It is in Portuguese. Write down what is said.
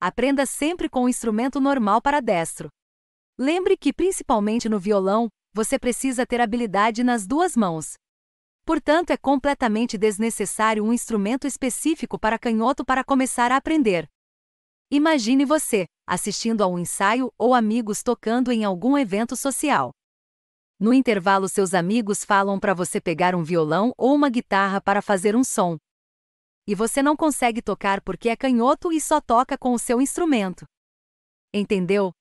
Aprenda sempre com o instrumento normal para destro. Lembre que, principalmente no violão, você precisa ter habilidade nas duas mãos. Portanto, é completamente desnecessário um instrumento específico para canhoto para começar a aprender. Imagine você, assistindo a um ensaio ou amigos tocando em algum evento social. No intervalo, seus amigos falam para você pegar um violão ou uma guitarra para fazer um som, e você não consegue tocar porque é canhoto e só toca com o seu instrumento. Entendeu?